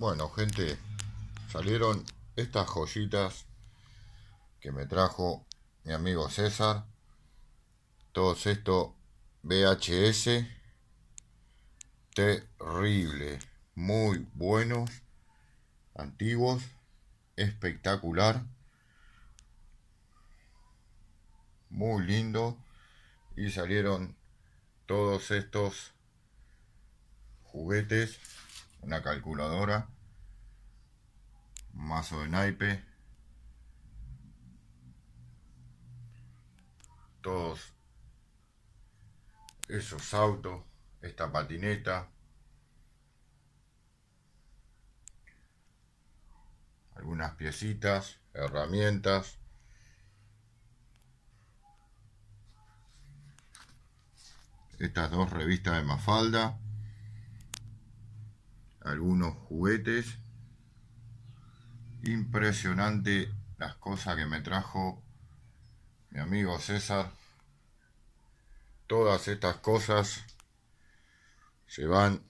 Bueno, gente, salieron estas joyitas que me trajo mi amigo César. todos esto VHS. Terrible. Muy buenos. Antiguos. Espectacular. Muy lindo. Y salieron todos estos juguetes una calculadora, mazo de naipe, todos esos autos, esta patineta, algunas piecitas, herramientas, estas dos revistas de Mafalda algunos juguetes. Impresionante las cosas que me trajo mi amigo César. Todas estas cosas se van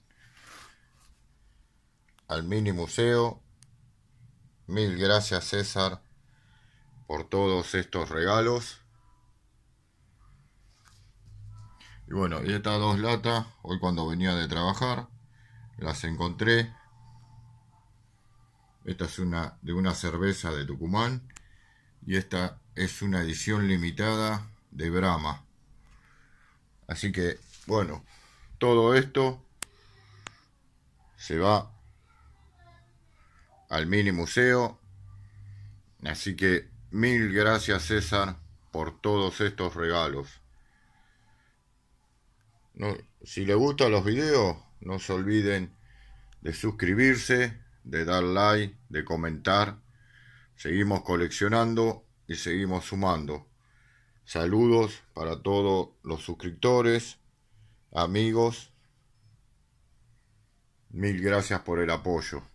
al mini museo. Mil gracias César por todos estos regalos. Y bueno, y estas dos latas, hoy cuando venía de trabajar, las encontré. Esta es una de una cerveza de Tucumán y esta es una edición limitada de Brahma. Así que, bueno, todo esto se va al mini museo. Así que mil gracias César por todos estos regalos. si le gustan los videos, no se olviden de suscribirse, de dar like, de comentar. Seguimos coleccionando y seguimos sumando. Saludos para todos los suscriptores, amigos. Mil gracias por el apoyo.